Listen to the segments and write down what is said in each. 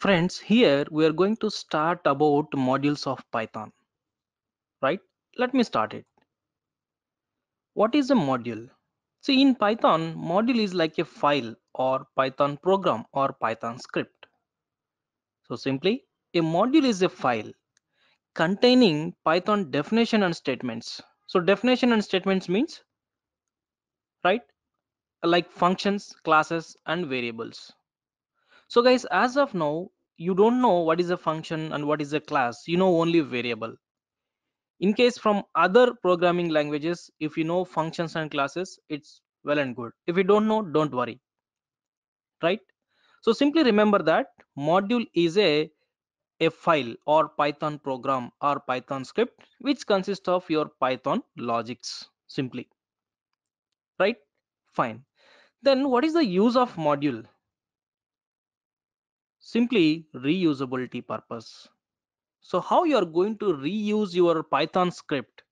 Friends, here we are going to start about modules of Python, right? Let me start it. What is a module? See, in Python, module is like a file or Python program or Python script. So simply, a module is a file containing Python definition and statements. So definition and statements means, right? Like functions, classes, and variables so guys as of now you don't know what is a function and what is a class you know only variable in case from other programming languages if you know functions and classes it's well and good if you don't know don't worry right so simply remember that module is a a file or python program or python script which consists of your python logics simply right fine then what is the use of module simply reusability purpose. So how you are going to reuse your Python script,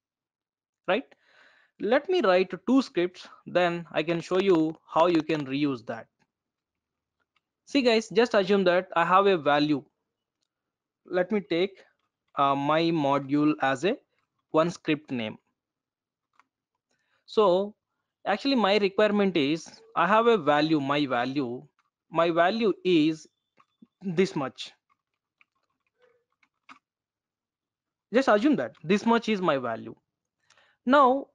right? Let me write two scripts, then I can show you how you can reuse that. See guys, just assume that I have a value. Let me take uh, my module as a one script name. So actually my requirement is I have a value, my value. My value is this much just assume that this much is my value now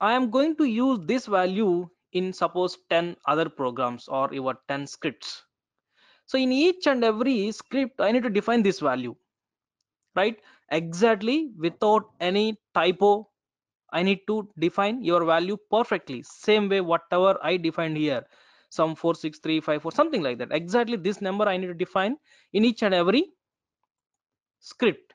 i am going to use this value in suppose 10 other programs or your 10 scripts so in each and every script i need to define this value right exactly without any typo i need to define your value perfectly same way whatever i defined here some 46354 something like that exactly this number i need to define in each and every script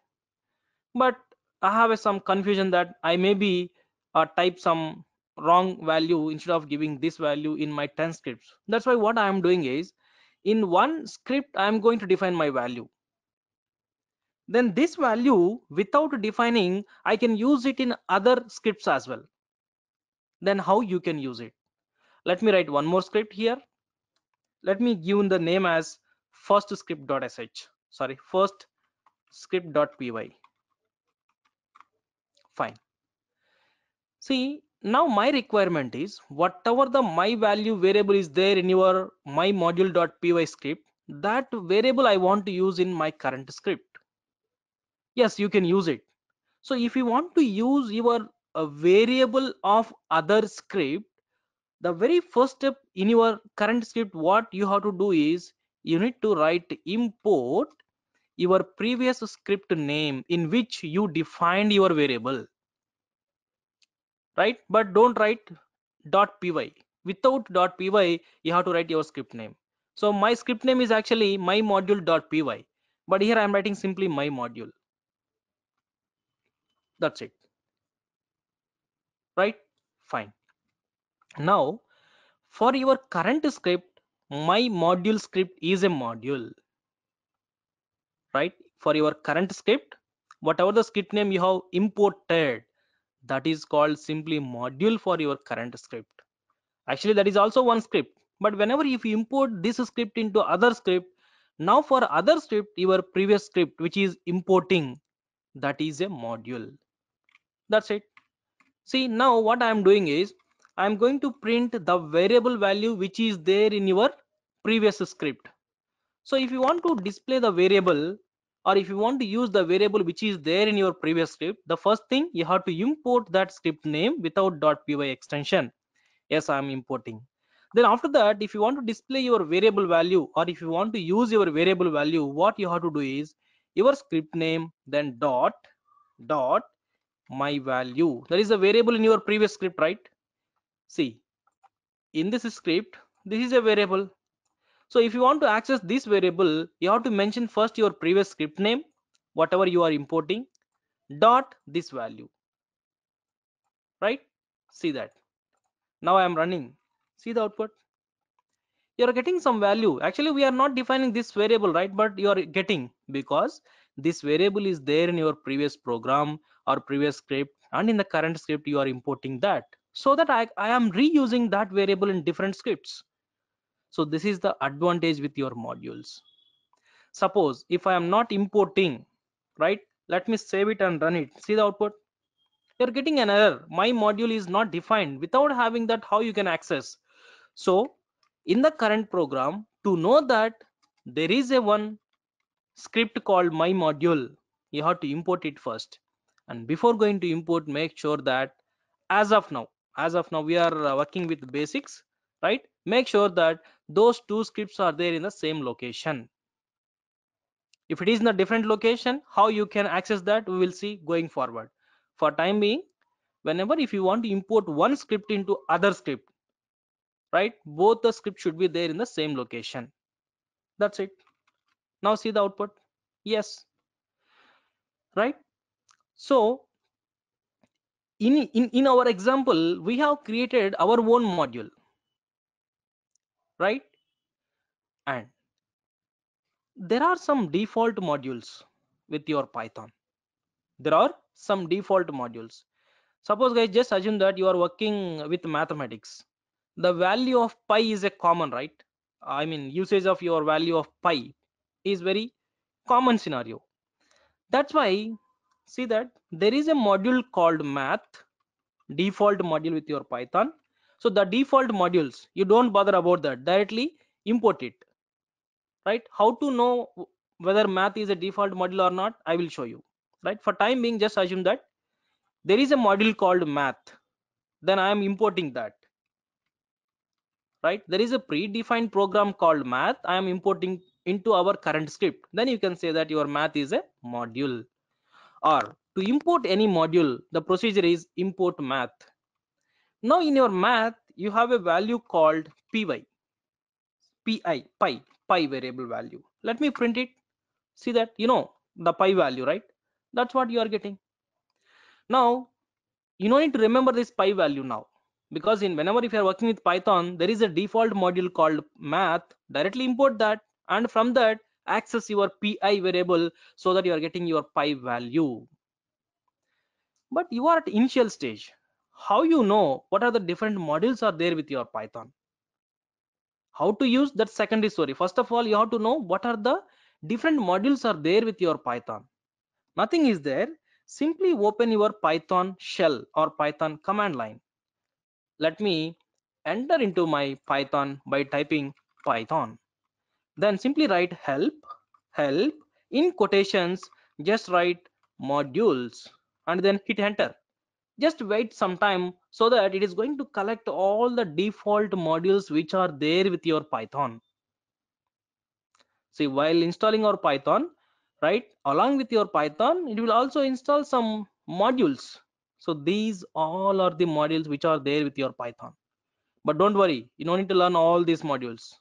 but i have a, some confusion that i may be uh, type some wrong value instead of giving this value in my 10 scripts that's why what i am doing is in one script i am going to define my value then this value without defining i can use it in other scripts as well then how you can use it let me write one more script here let me give the name as first script.sh sorry first script.py fine see now my requirement is whatever the my value variable is there in your my module.py script that variable i want to use in my current script yes you can use it so if you want to use your a uh, variable of other script the very first step in your current script what you have to do is you need to write import your previous script name in which you defined your variable right but don't write dot py without dot py you have to write your script name so my script name is actually my module dot py but here i am writing simply my module that's it right fine now for your current script my module script is a module right for your current script whatever the script name you have imported that is called simply module for your current script actually that is also one script but whenever if you import this script into other script now for other script your previous script which is importing that is a module that's it see now what i am doing is i'm going to print the variable value which is there in your previous script so if you want to display the variable or if you want to use the variable which is there in your previous script the first thing you have to import that script name without .py extension yes i'm importing then after that if you want to display your variable value or if you want to use your variable value what you have to do is your script name then dot dot my value there is a variable in your previous script right see in this script this is a variable so if you want to access this variable you have to mention first your previous script name whatever you are importing dot this value right see that now i am running see the output you are getting some value actually we are not defining this variable right but you are getting because this variable is there in your previous program or previous script and in the current script you are importing that so that I, I am reusing that variable in different scripts. So this is the advantage with your modules. Suppose if I am not importing, right? Let me save it and run it. See the output? You're getting an error. My module is not defined without having that how you can access. So in the current program, to know that there is a one script called my module, you have to import it first. And before going to import, make sure that as of now as of now we are uh, working with basics right make sure that those two scripts are there in the same location if it is in a different location how you can access that we will see going forward for time being whenever if you want to import one script into other script right both the script should be there in the same location that's it now see the output yes right so in, in, in our example, we have created our own module, right? And there are some default modules with your Python. There are some default modules. Suppose guys, just assume that you are working with mathematics. The value of pi is a common, right? I mean, usage of your value of pi is very common scenario. That's why see that there is a module called math default module with your python so the default modules you don't bother about that directly import it right how to know whether math is a default module or not i will show you right for time being just assume that there is a module called math then i am importing that right there is a predefined program called math i am importing into our current script then you can say that your math is a module or to import any module the procedure is import math now in your math you have a value called py pi pi pi variable value let me print it see that you know the pi value right that's what you are getting now you don't need to remember this pi value now because in whenever if you are working with python there is a default module called math directly import that and from that access your pi variable so that you are getting your pi value but you are at initial stage how you know what are the different modules are there with your python how to use that secondary story first of all you have to know what are the different modules are there with your python nothing is there simply open your python shell or python command line let me enter into my python by typing python then simply write help help in quotations just write modules and then hit enter just wait some time so that it is going to collect all the default modules which are there with your python see while installing our python right along with your python it will also install some modules so these all are the modules which are there with your python but don't worry you don't need to learn all these modules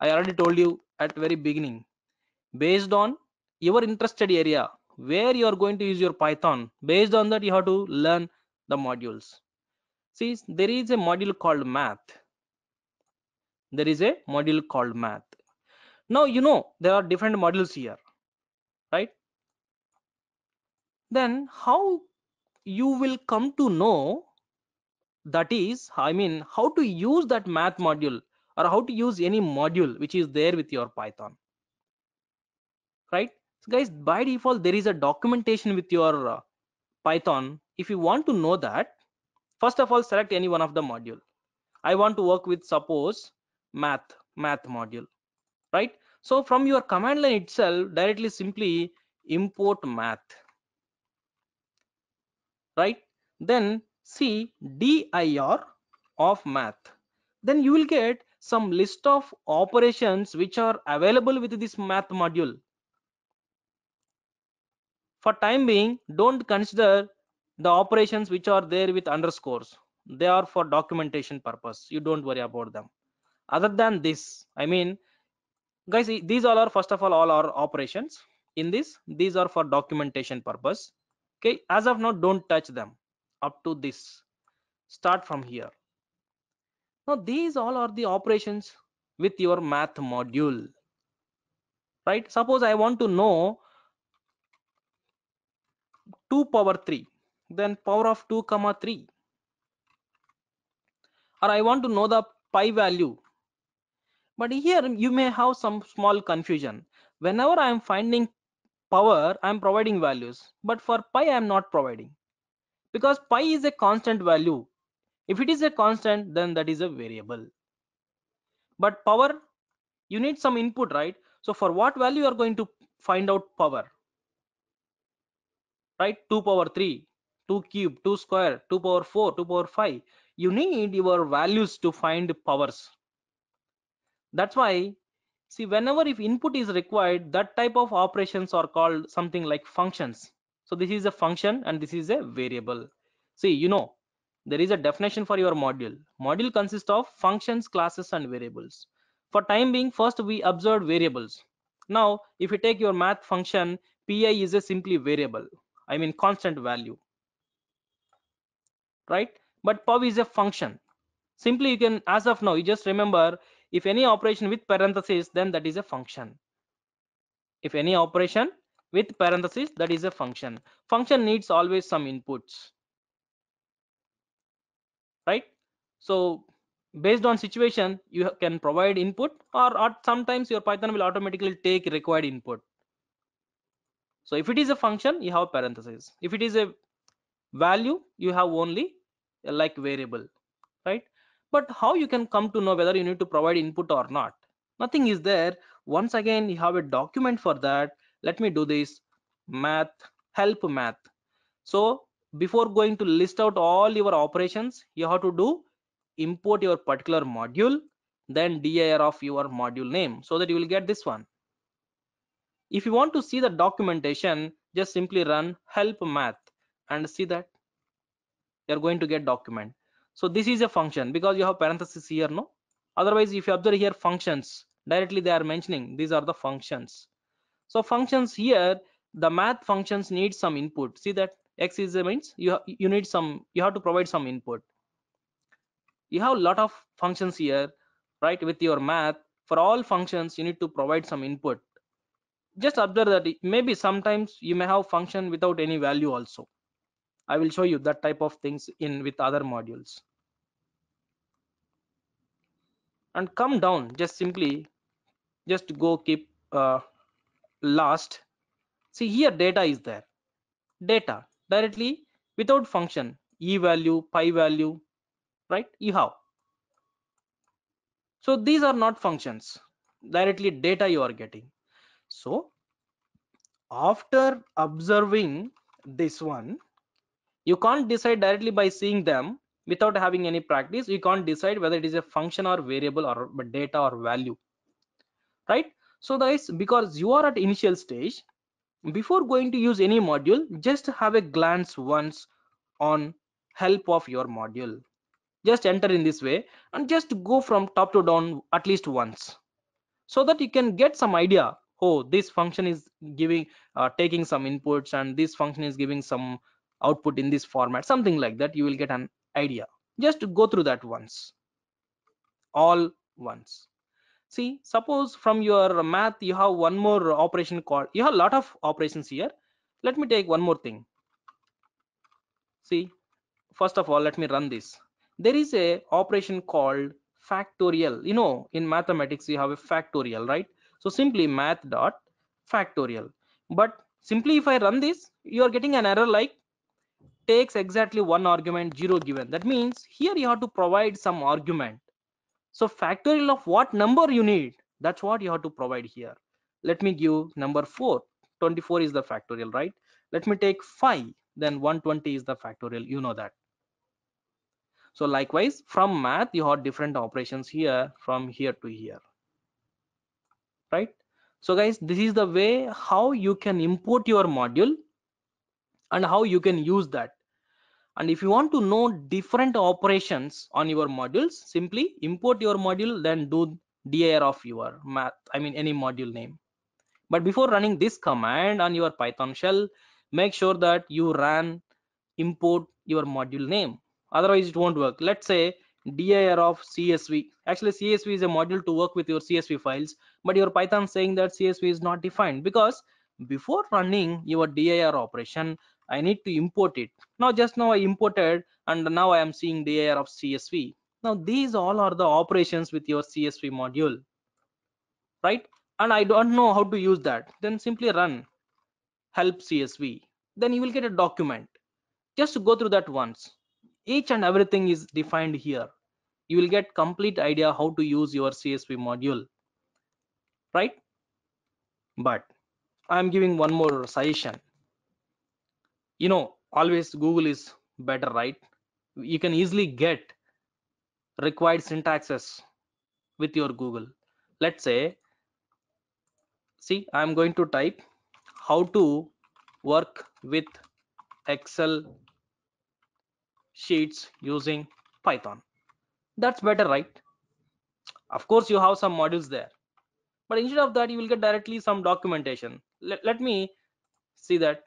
i already told you at very beginning based on your interested area where you are going to use your python based on that you have to learn the modules see there is a module called math there is a module called math now you know there are different modules here right then how you will come to know that is i mean how to use that math module or how to use any module which is there with your python right so guys by default there is a documentation with your uh, python if you want to know that first of all select any one of the module i want to work with suppose math math module right so from your command line itself directly simply import math right then see dir of math then you will get some list of operations which are available with this math module for time being don't consider the operations which are there with underscores they are for documentation purpose you don't worry about them other than this i mean guys these all are first of all all are operations in this these are for documentation purpose okay as of now don't touch them up to this start from here now these all are the operations with your math module right suppose i want to know 2 power 3 then power of 2 comma 3 or i want to know the pi value but here you may have some small confusion whenever i am finding power i am providing values but for pi i am not providing because pi is a constant value if it is a constant then that is a variable but power you need some input right so for what value you are going to find out power right 2 power 3 2 cube 2 square 2 power 4 2 power 5 you need your values to find powers that's why see whenever if input is required that type of operations are called something like functions so this is a function and this is a variable see you know there is a definition for your module module consists of functions classes and variables for time being first we observed variables now if you take your math function pi is a simply variable i mean constant value right but pub is a function simply you can as of now you just remember if any operation with parentheses then that is a function if any operation with parentheses that is a function function needs always some inputs right so based on situation you can provide input or, or sometimes your python will automatically take required input so if it is a function you have parentheses if it is a value you have only like variable right but how you can come to know whether you need to provide input or not nothing is there once again you have a document for that let me do this math help math so before going to list out all your operations you have to do import your particular module then dir of your module name so that you will get this one if you want to see the documentation just simply run help math and see that you're going to get document so this is a function because you have parentheses here no otherwise if you observe here functions directly they are mentioning these are the functions so functions here the math functions need some input see that x is means you you need some you have to provide some input you have a lot of functions here right with your math for all functions you need to provide some input just observe that maybe sometimes you may have function without any value also i will show you that type of things in with other modules and come down just simply just go keep uh, last see here data is there data directly without function e value pi value right e how so these are not functions directly data you are getting so after observing this one you can't decide directly by seeing them without having any practice you can't decide whether it is a function or variable or data or value right so guys because you are at initial stage before going to use any module just have a glance once on help of your module just enter in this way and just go from top to down at least once so that you can get some idea oh this function is giving uh, taking some inputs and this function is giving some output in this format something like that you will get an idea just go through that once all once see suppose from your math you have one more operation called you have a lot of operations here let me take one more thing see first of all let me run this there is a operation called factorial you know in mathematics you have a factorial right so simply math dot factorial but simply if i run this you are getting an error like takes exactly one argument zero given that means here you have to provide some argument so factorial of what number you need that's what you have to provide here let me give number 4 24 is the factorial right let me take 5 then 120 is the factorial you know that so likewise from math you have different operations here from here to here right so guys this is the way how you can import your module and how you can use that and if you want to know different operations on your modules simply import your module then do dir of your math i mean any module name but before running this command on your python shell make sure that you run import your module name otherwise it won't work let's say dir of csv actually csv is a module to work with your csv files but your python saying that csv is not defined because before running your dir operation i need to import it now just now i imported and now i am seeing the layer of csv now these all are the operations with your csv module right and i don't know how to use that then simply run help csv then you will get a document just go through that once each and everything is defined here you will get complete idea how to use your csv module right but i'm giving one more suggestion you know always google is better right you can easily get required syntaxes with your google let's say see i'm going to type how to work with excel sheets using python that's better right of course you have some modules there but instead of that you will get directly some documentation let, let me see that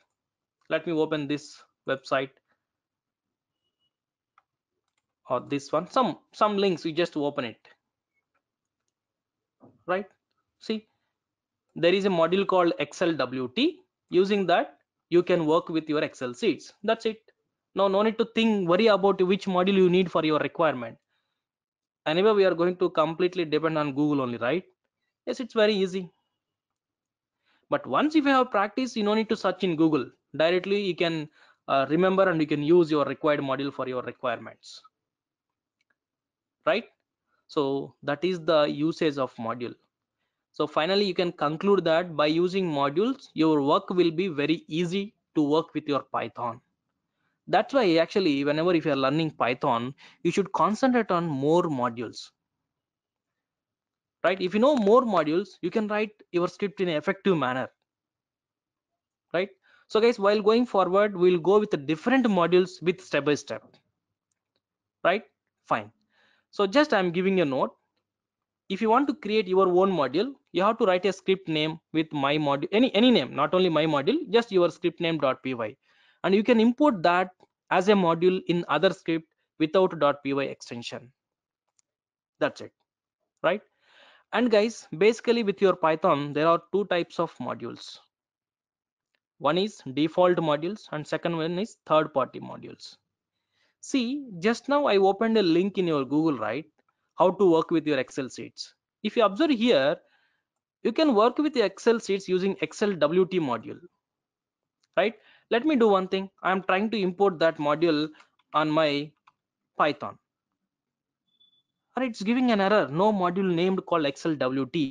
let me open this website or this one some some links you just open it right see there is a module called excel wt using that you can work with your excel sheets that's it now no need to think worry about which module you need for your requirement anyway we are going to completely depend on google only right yes it's very easy but once if you have practice you no need to search in google directly you can uh, remember and you can use your required module for your requirements right so that is the usage of module so finally you can conclude that by using modules your work will be very easy to work with your python that's why actually whenever if you are learning python you should concentrate on more modules right if you know more modules you can write your script in an effective manner so guys while going forward we'll go with the different modules with step by step right fine so just i'm giving a note if you want to create your own module you have to write a script name with my module any any name not only my module just your script name .py, and you can import that as a module in other script without .py extension that's it right and guys basically with your python there are two types of modules one is default modules and second one is third party modules see just now i opened a link in your google right how to work with your excel sheets if you observe here you can work with the excel sheets using excel wt module right let me do one thing i am trying to import that module on my python Alright, it's giving an error no module named called excel wt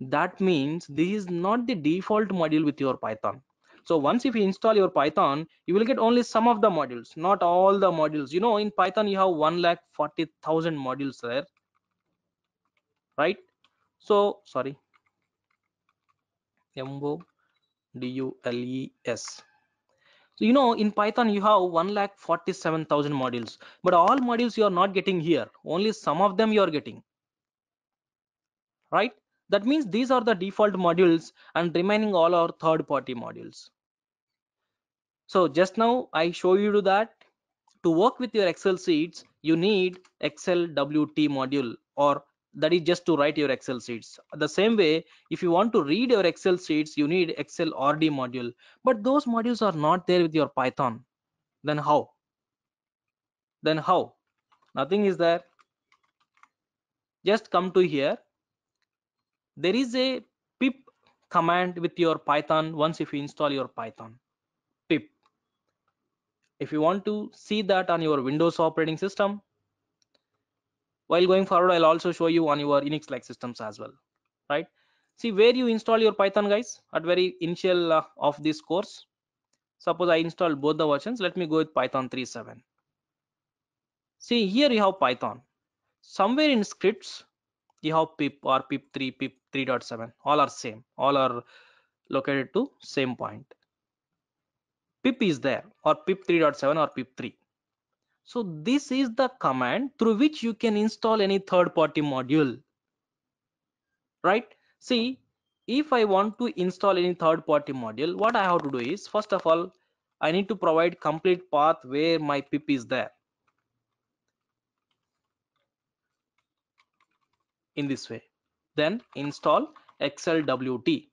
that means this is not the default module with your python so once if you install your python you will get only some of the modules not all the modules you know in python you have 1 lakh 40,000 modules there right so sorry m o d u l e s so you know in python you have 1 lakh 47,000 modules but all modules you are not getting here only some of them you are getting right that means these are the default modules and remaining all are third party modules so just now i show you that to work with your excel sheets you need excel wt module or that is just to write your excel sheets the same way if you want to read your excel sheets you need excel rd module but those modules are not there with your python then how then how nothing is there just come to here there is a pip command with your python once if you install your python if you want to see that on your windows operating system while going forward i'll also show you on your unix like systems as well right see where you install your python guys at very initial uh, of this course suppose i install both the versions let me go with python 3.7 see here you have python somewhere in scripts you have pip or pip 3 pip 3.7 all are same all are located to same point pip is there or pip 3.7 or pip 3 so this is the command through which you can install any third party module right see if i want to install any third party module what i have to do is first of all i need to provide complete path where my pip is there in this way then install xlwt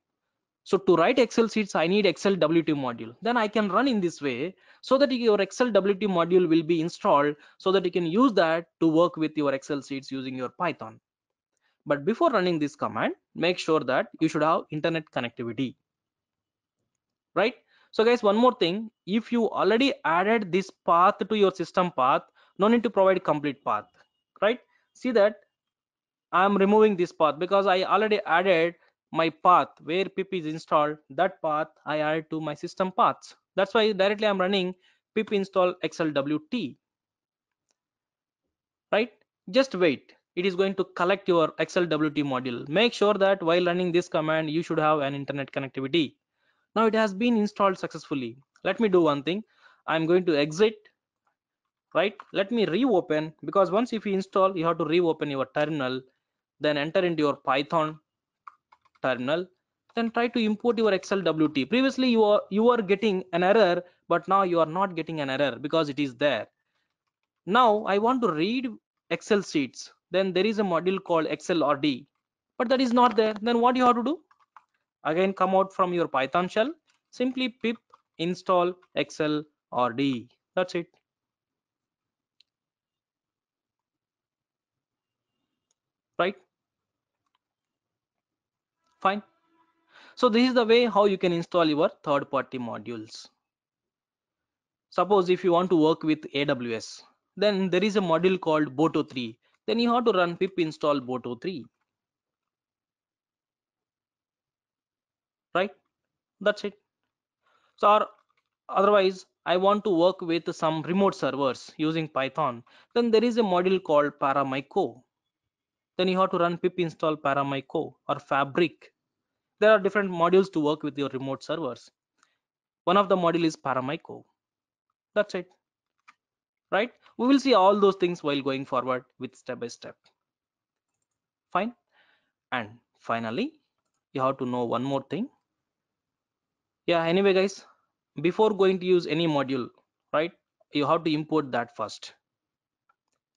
so to write Excel sheets, I need Excel WT module. Then I can run in this way so that your Excel WT module will be installed so that you can use that to work with your Excel sheets using your Python. But before running this command, make sure that you should have internet connectivity. Right? So guys, one more thing. If you already added this path to your system path, no need to provide complete path, right? See that I'm removing this path because I already added my path where pip is installed that path i add to my system paths that's why directly i'm running pip install xlwt right just wait it is going to collect your xlwt module make sure that while running this command you should have an internet connectivity now it has been installed successfully let me do one thing i'm going to exit right let me reopen because once if you install you have to reopen your terminal then enter into your python terminal then try to import your excel wt previously you are you are getting an error but now you are not getting an error because it is there now i want to read excel sheets then there is a module called excel rd but that is not there then what you have to do again come out from your python shell simply pip install excel rd that's it right fine so this is the way how you can install your third party modules suppose if you want to work with aws then there is a module called boto3 then you have to run pip install boto3 right that's it so or otherwise i want to work with some remote servers using python then there is a module called paramyco then you have to run pip install paramyco or fabric there are different modules to work with your remote servers one of the module is Paramico. that's it right we will see all those things while going forward with step by step fine and finally you have to know one more thing yeah anyway guys before going to use any module right you have to import that first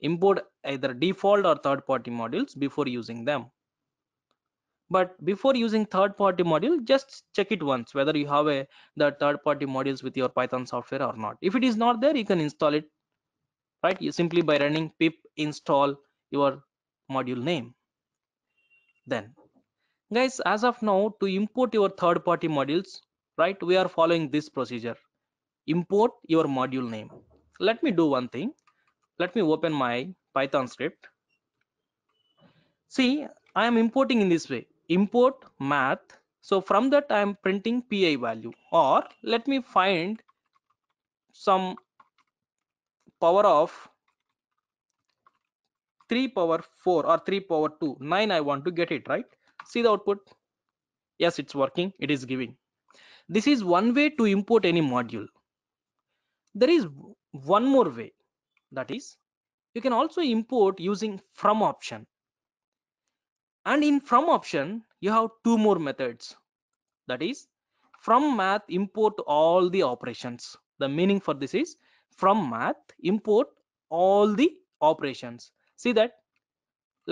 import either default or third party modules before using them but before using third party module just check it once whether you have a the third party modules with your python software or not if it is not there you can install it right you simply by running pip install your module name then guys as of now to import your third party modules right we are following this procedure import your module name let me do one thing let me open my python script see i am importing in this way import math so from that i am printing pi value or let me find some power of 3 power 4 or 3 power 2 9 i want to get it right see the output yes it's working it is giving this is one way to import any module there is one more way that is you can also import using from option and in from option you have two more methods that is from math import all the operations the meaning for this is from math import all the operations see that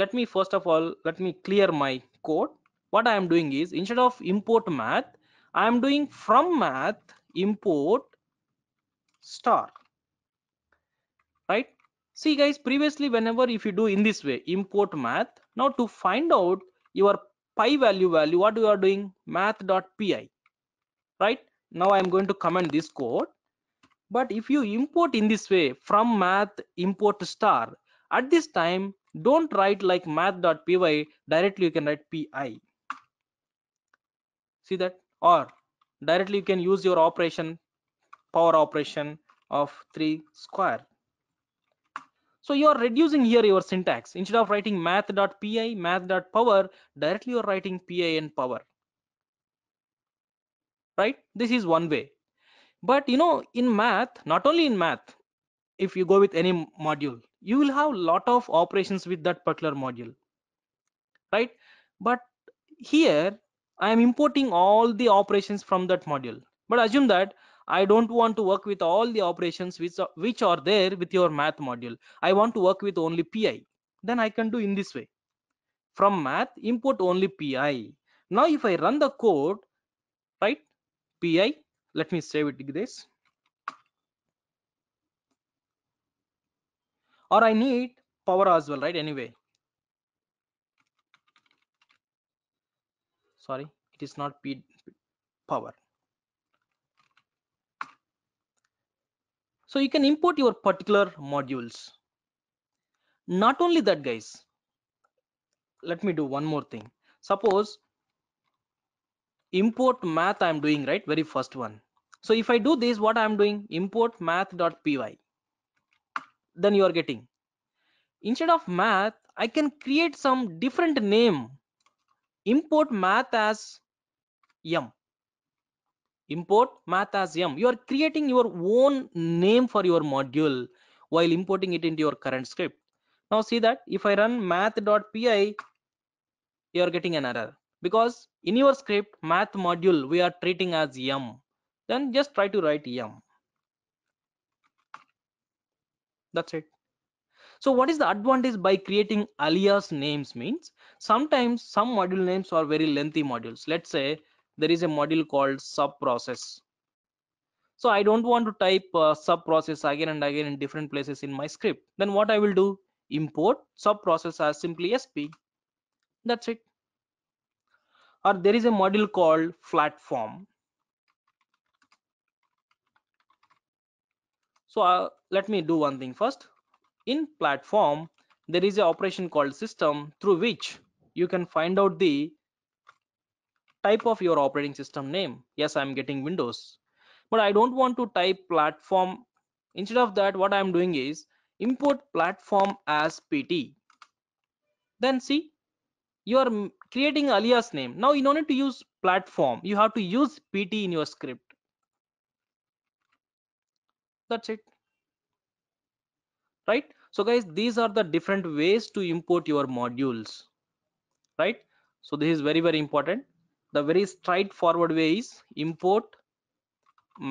let me first of all let me clear my code what i am doing is instead of import math i am doing from math import star right see guys previously whenever if you do in this way import math now to find out your pi value value what we are doing math.pi right now i am going to comment this code but if you import in this way from math import star at this time don't write like math.py directly you can write pi see that or directly you can use your operation power operation of 3 square so you are reducing here your syntax. Instead of writing math.pi, math.power, directly you are writing pi and power. Right? This is one way. But you know, in math, not only in math, if you go with any module, you will have lot of operations with that particular module. Right? But here, I am importing all the operations from that module. But assume that i don't want to work with all the operations which are, which are there with your math module i want to work with only pi then i can do in this way from math import only pi now if i run the code right pi let me save it like this or i need power as well right anyway sorry it is not p power So you can import your particular modules. Not only that, guys, let me do one more thing. Suppose import math I'm doing, right? Very first one. So if I do this, what I'm doing, import math.py, then you are getting. Instead of math, I can create some different name import math as m import math as m you are creating your own name for your module while importing it into your current script now see that if i run math.pi you are getting an error because in your script math module we are treating as m then just try to write m that's it so what is the advantage by creating alias names means sometimes some module names are very lengthy modules let's say there is a module called sub process so i don't want to type uh, sub process again and again in different places in my script then what i will do import sub process as simply sp that's it or there is a module called platform so uh, let me do one thing first in platform there is an operation called system through which you can find out the type of your operating system name yes i'm getting windows but i don't want to type platform instead of that what i'm doing is import platform as pt then see you are creating alias name now you don't need to use platform you have to use pt in your script that's it right so guys these are the different ways to import your modules right so this is very very important the very straightforward way is import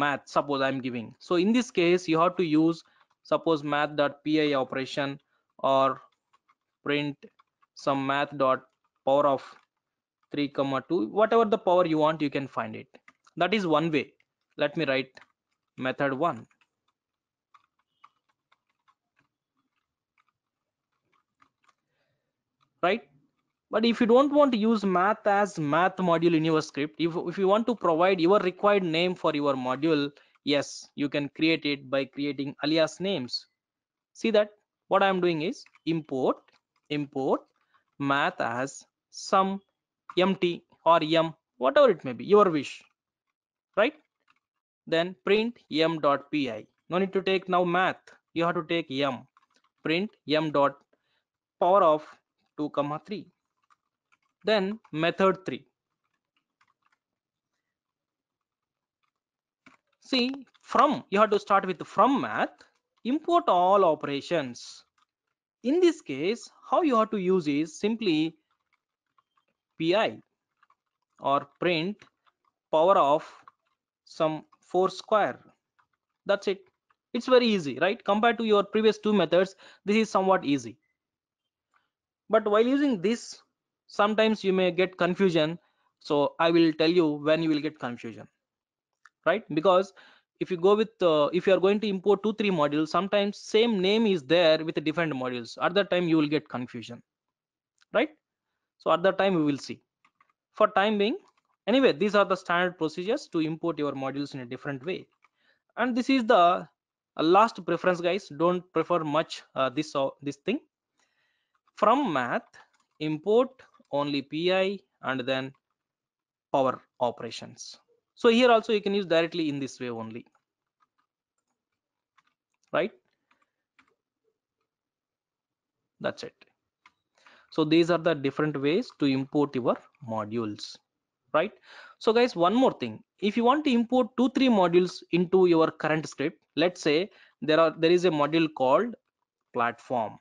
math suppose i'm giving so in this case you have to use suppose math.pi operation or print some math dot power of 3 comma 2 whatever the power you want you can find it that is one way let me write method 1 right but if you don't want to use math as math module in your script if, if you want to provide your required name for your module yes you can create it by creating alias names see that what i'm doing is import import math as some mt or m whatever it may be your wish right then print m.pi no need to take now math you have to take m print m dot power of 2 comma 3 then method 3. See from you have to start with from math import all operations. In this case how you have to use is simply pi or print power of some 4 square. That's it it's very easy right compared to your previous two methods this is somewhat easy but while using this sometimes you may get confusion so i will tell you when you will get confusion right because if you go with uh, if you are going to import two three modules sometimes same name is there with the different modules at that time you will get confusion right so at that time we will see for time being anyway these are the standard procedures to import your modules in a different way and this is the uh, last preference guys don't prefer much uh, this uh, this thing from math import only pi and then power operations so here also you can use directly in this way only right that's it so these are the different ways to import your modules right so guys one more thing if you want to import two three modules into your current script let's say there are there is a module called platform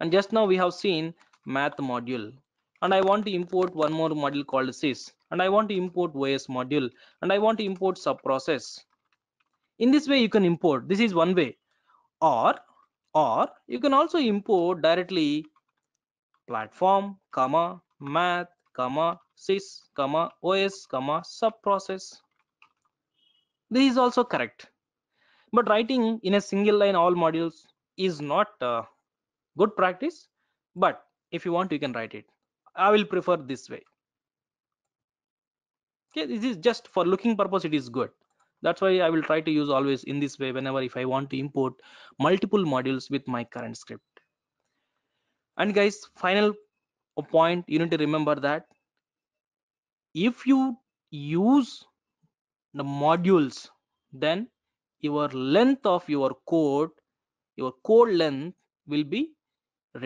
and just now we have seen math module and I want to import one more module called sys and I want to import OS module and I want to import sub process. In this way you can import this is one way or or you can also import directly platform comma math comma sys comma os comma sub process. This is also correct but writing in a single line all modules is not uh, good practice but if you want you can write it i will prefer this way okay this is just for looking purpose it is good that's why i will try to use always in this way whenever if i want to import multiple modules with my current script and guys final point you need to remember that if you use the modules then your length of your code your code length will be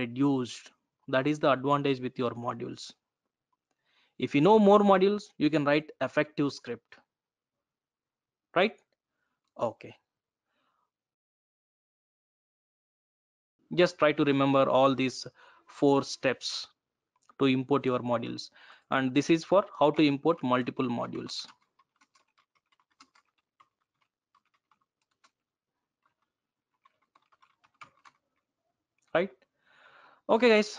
reduced that is the advantage with your modules if you know more modules you can write effective script right okay just try to remember all these four steps to import your modules and this is for how to import multiple modules right okay guys